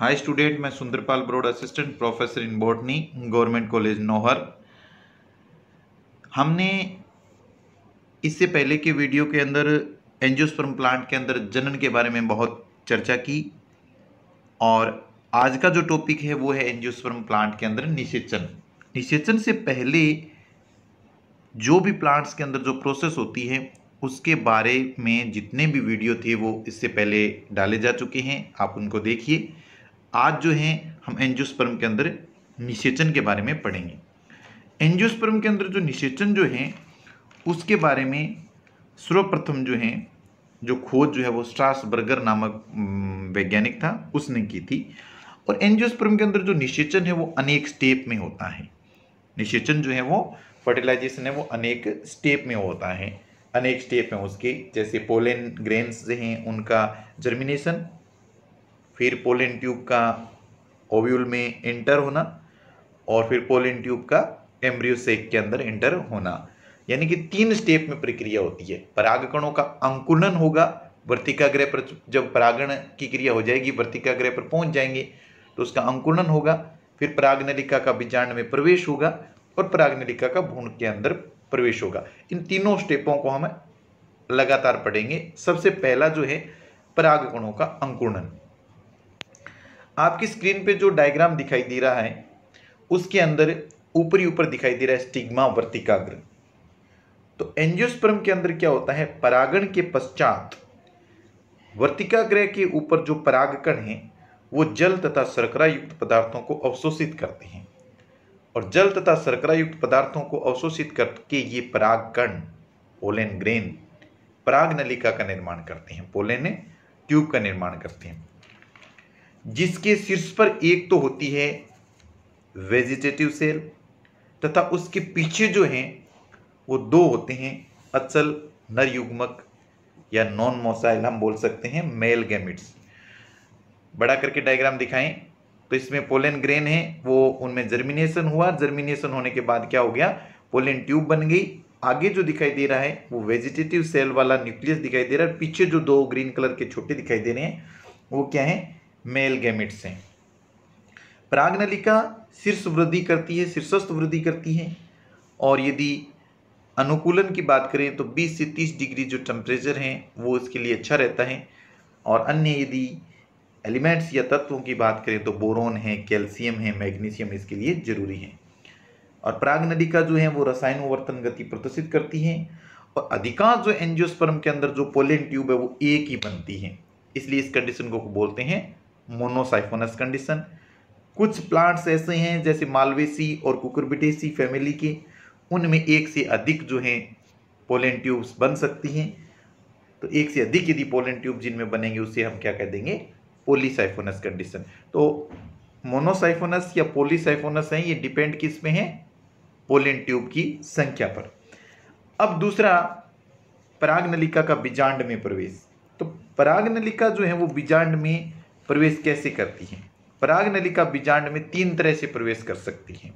हाय student मैं Sundarpal Barod assistant professor in botany government college Nohar हमने इससे पहले के वीडियो के अंदर एंजियोस्पर्म प्लांट के अंदर जनन के बारे में बहुत चर्चा की और आज का जो टॉपिक है वो है एंजियोस्पर्म प्लांट के अंदर निषेचन निषेचन से पहले जो भी प्लांट्स के अंदर जो प्रोसेस होती है उसके बारे में जितने भी वीडियो थे वो इससे पहले डाले जा चुके हैं आप उनको देखिए आज जो है हम एंजियोस्पर्म के अंदर निषेचन के बारे में पढ़ेंगे एंजियोस्पर्म के अंदर जो निषेचन जो है उसके बारे में सर्वप्रथम जो है जो खोज जो है वो स्ट्रास बर्गर नामक वैज्ञानिक था उसने की थी और एंजियोस्पर्म के अंदर जो निषेचन है वो अनेक स्टेप में होता है निषेचन जो है वो फर्टिलाइजेशन है वो अनेक स्टेप में होता है अनेक स्टेप हैं उसके जैसे पोलन ग्रेन्स हैं उनका जर्मिनेशन फिर पोलिन ट्यूब का ओव्यूल में एंटर होना और फिर पोलिन ट्यूब का एम्ब्रियो सेक के अंदर एंटर होना यानी कि तीन स्टेप में प्रक्रिया होती है परागकणों का अंकुलन होगा वर्तिकाग्रह पर जब परागण की क्रिया हो जाएगी वर्तिकाग्रह पर पहुंच जाएंगे तो उसका अंकुलन होगा फिर परागनलिका का बीजाण में प्रवेश होगा और परागनलिका का भूण के अंदर प्रवेश होगा इन तीनों स्टेपों को हम लगातार पढ़ेंगे सबसे पहला जो है परागकणों का अंकुलन आपकी स्क्रीन पे जो डायग्राम दिखाई दे रहा है उसके अंदर ऊपरी ऊपर दिखाई दे रहा है स्टिग्मा वर्तिकाग्र तो एंजियोस्पर्म के अंदर क्या होता है परागण के पश्चात वर्तिकाग्रह के ऊपर जो परागकण है वो जल तथा शर्करा युक्त पदार्थों को अवशोषित करते हैं और जल तथा शर्करा युक्त पदार्थों को अवशोषित करके ये परागकण पोलेन ग्रेन पराग नलिका का निर्माण करते हैं पोलेन ट्यूब का निर्माण करते हैं जिसके शीर्ष पर एक तो होती है वेजिटेटिव सेल तथा उसके पीछे जो हैं वो दो होते हैं अचल नर युग्मक या नॉन मोसाइल हम बोल सकते हैं मेल गैमिट्स बड़ा करके डायग्राम दिखाएं तो इसमें पोलन ग्रेन है वो उनमें जर्मिनेशन हुआ जर्मिनेशन होने के बाद क्या हो गया पोलन ट्यूब बन गई आगे जो दिखाई दे रहा है वो वेजिटेटिव सेल वाला न्यूक्लियस दिखाई दे रहा है पीछे जो दो ग्रीन कलर के छोटे दिखाई दे रहे हैं वो क्या है मेल गैमिट्स हैं प्रागनलिका शीर्ष वृद्धि करती है शीर्षस्थ वृद्धि करती है और यदि अनुकूलन की बात करें तो 20 से 30 डिग्री जो टेम्परेचर हैं वो इसके लिए अच्छा रहता है और अन्य यदि एलिमेंट्स या तत्वों की बात करें तो बोरोन है कैल्शियम है मैग्नीशियम इसके लिए जरूरी है और प्राग नलिका जो है वो रसायनोवर्तन गति प्रदर्शित करती है और अधिकांश जो एनजियोस्पर्म के अंदर जो पोलियन ट्यूब है वो एक ही बनती है इसलिए इस कंडीशन को बोलते हैं मोनोसाइफोनस कंडीशन कुछ प्लांट्स ऐसे हैं जैसे मालवेसी और कुकुरबिटेसी फैमिली के उनमें एक से अधिक जो हैं पोलन ट्यूब्स बन सकती हैं तो एक से अधिक यदि पोलन ट्यूब जिनमें बनेंगे उसे हम क्या कह देंगे पोलीसाइफोनस कंडीशन तो मोनोसाइफोनस या पोलीसाइफोनस हैं ये डिपेंड किस में है पोलन ट्यूब की संख्या पर अब दूसरा परागनलिका का बीजांड में प्रवेश तो परागनलिका नलिका जो है वो बीजांड में प्रवेश कैसे करती है पराग नलिका बीजांड में तीन तरह से प्रवेश कर सकती है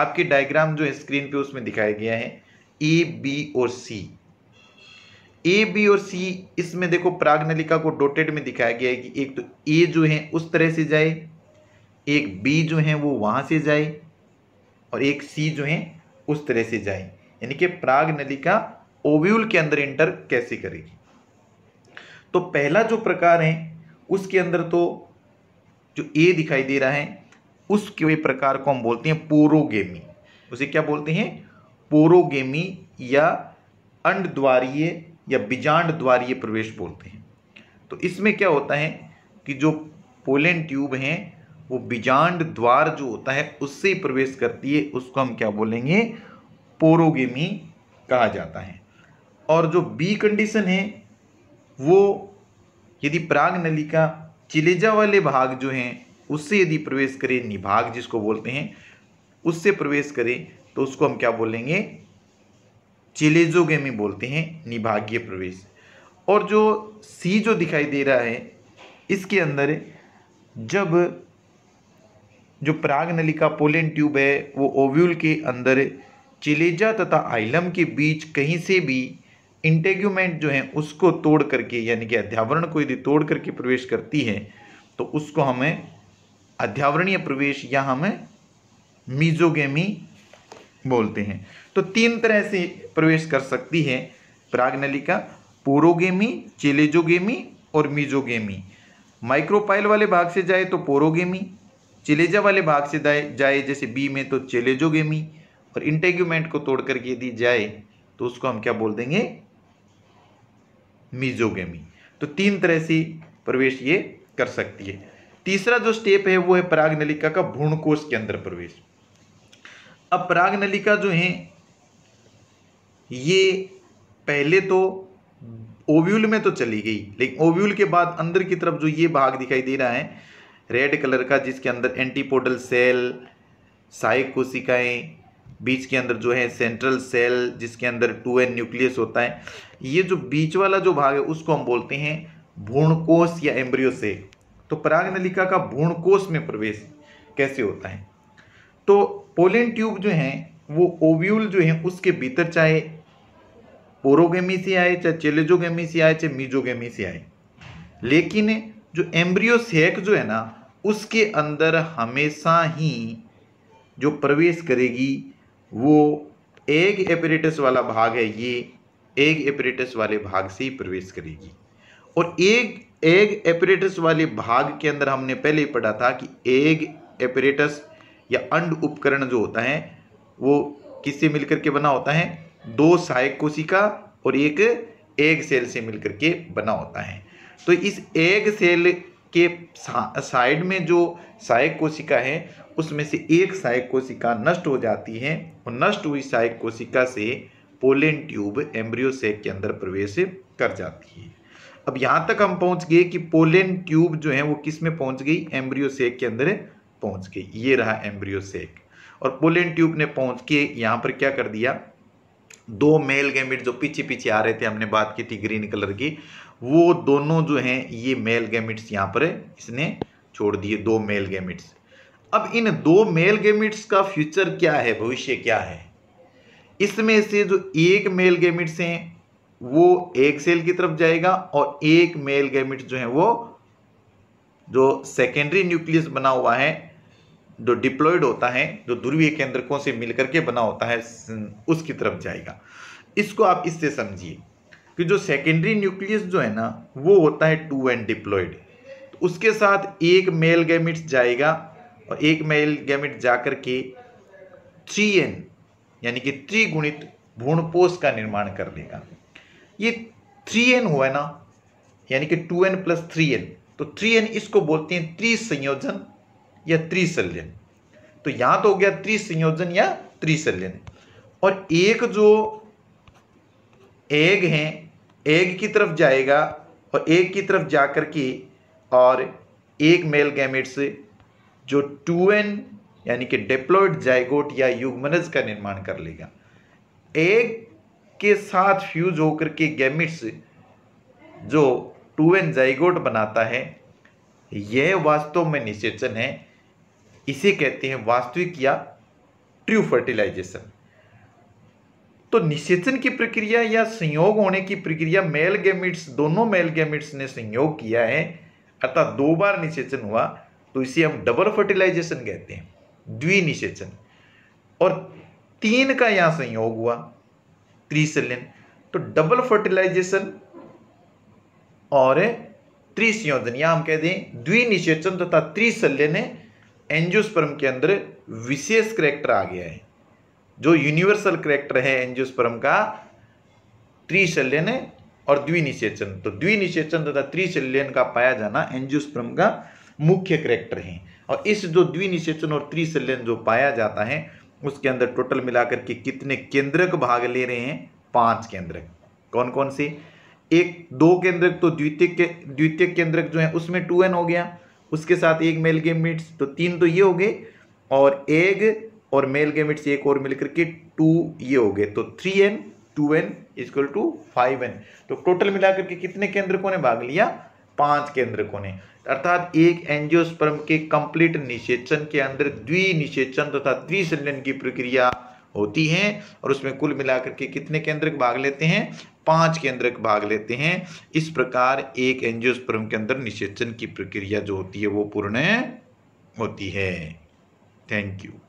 आपके डायग्राम जो है स्क्रीन पे उसमें दिखाया गया है ए बी और सी ए बी और सी इसमें देखो पराग नलिका को डोटेड में दिखाया गया है कि एक तो ए जो है उस तरह से जाए एक बी जो है वो वहाँ से जाए और एक सी जो है उस तरह से जाए यानी कि पराग नलिका ओव्यूल के अंदर इंटर कैसे करेगी तो पहला जो प्रकार है उसके अंदर तो जो ए दिखाई दे रहा है उसके प्रकार को हम बोलते हैं पोरोगेमी उसे क्या बोलते हैं पोरोगेमी या अंड द्वारीय या बीजांड द्वारीय प्रवेश बोलते हैं तो इसमें क्या होता है कि जो पोलन ट्यूब हैं वो बीजांड द्वार जो होता है उससे ही प्रवेश करती है उसको हम क्या बोलेंगे पोरोगेमी कहा जाता है और जो बी कंडीशन है वो यदि प्राग नली का चिलेजा वाले भाग जो हैं उससे यदि प्रवेश करे निभाग जिसको बोलते हैं उससे प्रवेश करे तो उसको हम क्या बोलेंगे चिलेजोगेमी बोलते हैं निभागीय प्रवेश और जो सी जो दिखाई दे रहा है इसके अंदर जब जो प्राग नलिका पोलन ट्यूब है वो ओव्यूल के अंदर चिलेजा तथा आइलम के बीच कहीं से भी इंटेग्यूमेंट जो है उसको तोड़ करके यानी कि अध्यावरण को यदि तोड़ करके प्रवेश करती है तो उसको हमें अध्यावरणीय प्रवेश या हमें मीजोगेमी बोलते हैं तो तीन तरह से प्रवेश कर सकती है प्रागनलिका पोरोगेमी चिलेजोगेमी और मीजोगेमी माइक्रोपाइल वाले भाग से जाए तो पोरोगेमी चिलेजा वाले भाग से जाए जैसे बी में तो चिलेजोगेमी और इंटेग्यूमेंट को तोड़ करके यदि जाए तो उसको हम क्या बोल देंगे मिजोगेमी तो तीन तरह से प्रवेश ये कर सकती है तीसरा जो स्टेप है वो है पराग नलिका का भ्रूण कोष के अंदर प्रवेश अब पराग नलिका जो है ये पहले तो ओव्यूल में तो चली गई लेकिन ओव्यूल के बाद अंदर की तरफ जो ये भाग दिखाई दे रहा है रेड कलर का जिसके अंदर एंटीपोडल सेल सहायक कोशिकाएं बीच के अंदर जो है सेंट्रल सेल जिसके अंदर टू एन न्यूक्लियस होता है ये जो बीच वाला जो भाग है उसको हम बोलते हैं भ्रूणकोश या एम्ब्रियो से तो पराग नलिका का भूणकोष में प्रवेश कैसे होता है तो पोलियन ट्यूब जो है वो ओव्यूल जो है उसके भीतर चाहे पोरोगेमी से आए चाहे चेलेजोगेमी से आए चाहे मीजोगेमी से आए लेकिन जो एम्ब्रियो सेक जो है ना उसके अंदर हमेशा ही जो प्रवेश करेगी वो एक एपरेटस वाला भाग है ये एक एपरेटस वाले भाग से ही प्रवेश करेगी और एक एग एपरेटस वाले भाग के अंदर हमने पहले ही पढ़ा था कि एग एपरेटस या अंड उपकरण जो होता है वो किससे मिलकर के बना होता है दो सहायक कोशिका और एक एग सेल से मिलकर के बना होता है तो इस एग सेल के साइड में जो सहायक कोशिका है उसमें से एक सहायक कोशिका नष्ट हो जाती है और नष्ट हुई सहायक कोशिका से पोलन ट्यूब एम्ब्रियो सेक के अंदर प्रवेश कर जाती है अब यहाँ तक हम पहुँच गए कि पोलन ट्यूब जो है वो किस में पहुँच गई एम्ब्रियो सेक के अंदर पहुँच गई ये रहा एम्ब्रियो सेक और पोलन ट्यूब ने पहुँच के यहाँ पर क्या कर दिया दो मेल गैमिट जो पीछे पीछे आ रहे थे हमने बात की थी ग्रीन कलर की वो दोनों जो हैं ये मेल गैमिट्स यहाँ पर इसने छोड़ दिए दो मेल गैमिट्स अब इन दो मेल गेमिट्स का फ्यूचर क्या है भविष्य क्या है इसमें से जो एक मेल गेमिट्स हैं वो एक सेल की तरफ जाएगा और एक मेल गेमिट्स जो है वो जो सेकेंडरी न्यूक्लियस बना हुआ है जो डिप्लॉयड होता है जो ध्रुवीय केंद्रकों से मिलकर के बना होता है उसकी तरफ जाएगा इसको आप इससे समझिए कि जो सेकेंडरी न्यूक्लियस जो है ना वो होता है टू एंड डिप्लॉयड उसके साथ एक मेल गेमिट्स जाएगा और एक मेल गैमिट जाकर के थ्री एन यानी कि त्रिगुणित भ्रूणपोष का निर्माण कर लेगा ये थ्री एन हुआ है ना यानी कि two N plus three N तो थ्री एन इसको बोलते हैं त्रिसंयोजन या त्रिसल्यन तो यहां तो हो गया त्रिसंयोजन या त्रिसल्यन और एक जो एग है एग की तरफ जाएगा और एग की तरफ जाकर के और एक मेल गैमेट से जो टू एन यानी कि डिप्लोइड जाइगोट या युगमनज का निर्माण कर लेगा एक के साथ फ्यूज होकर के गैमिट्स जो टू एन जाइगोट बनाता है यह वास्तव में निषेचन है इसे कहते हैं वास्तविक या ट्रू फर्टिलाइजेशन तो निषेचन की प्रक्रिया या संयोग होने की प्रक्रिया मेल गैमिट्स दोनों मेल गैमिट्स ने संयोग किया है अर्थात दो बार निषेचन हुआ तो इसे हम डबल फर्टिलाइजेशन कहते हैं द्विनिषेचन और तीन का यहां संयोग हुआ त्रिशल्यन तो डबल फर्टिलाइजेशन और त्रिसंयोजन या हम कह दें द्विनिषेचन तथा तो त्रिशल्यन एंजियोस्पर्म के अंदर विशेष करेक्टर आ गया है जो यूनिवर्सल करेक्टर है एंजियोस्पर्म का त्रिशल्यन और द्विनिषेचन तो द्विनिषेचन तथा तो त्रिशल्यन का पाया जाना एंजियोस्पर्म का मुख्य करेक्टर हैं और इस जो द्विनिषेचन और त्रिशल्यन जो पाया जाता है उसके अंदर टोटल मिलाकर के कितने केंद्रक भाग ले रहे हैं पांच केंद्रक कौन कौन से एक दो केंद्रक तो द्वितीय के द्वितीय केंद्रक जो है उसमें टू एन हो गया उसके साथ एक मेल गेमिट्स तो तीन तो ये हो गए और एग और मेल गेमिट्स एक और मिलकर के टू ये हो गए तो three N two N is equal to five N तो टोटल मिलाकर के कितने केंद्रकों ने भाग लिया पांच केंद्रकों ने अर्थात एक एंजियोस्पर्म के कंप्लीट निषेचन के अंदर द्विनिषेचन तथा तो द्विसंलयन की प्रक्रिया होती है और उसमें कुल मिलाकर के कितने केंद्रक भाग लेते हैं पांच केंद्रक भाग लेते हैं इस प्रकार एक एंजियोस्पर्म के अंदर निषेचन की प्रक्रिया जो होती है वो पूर्ण होती है थैंक यू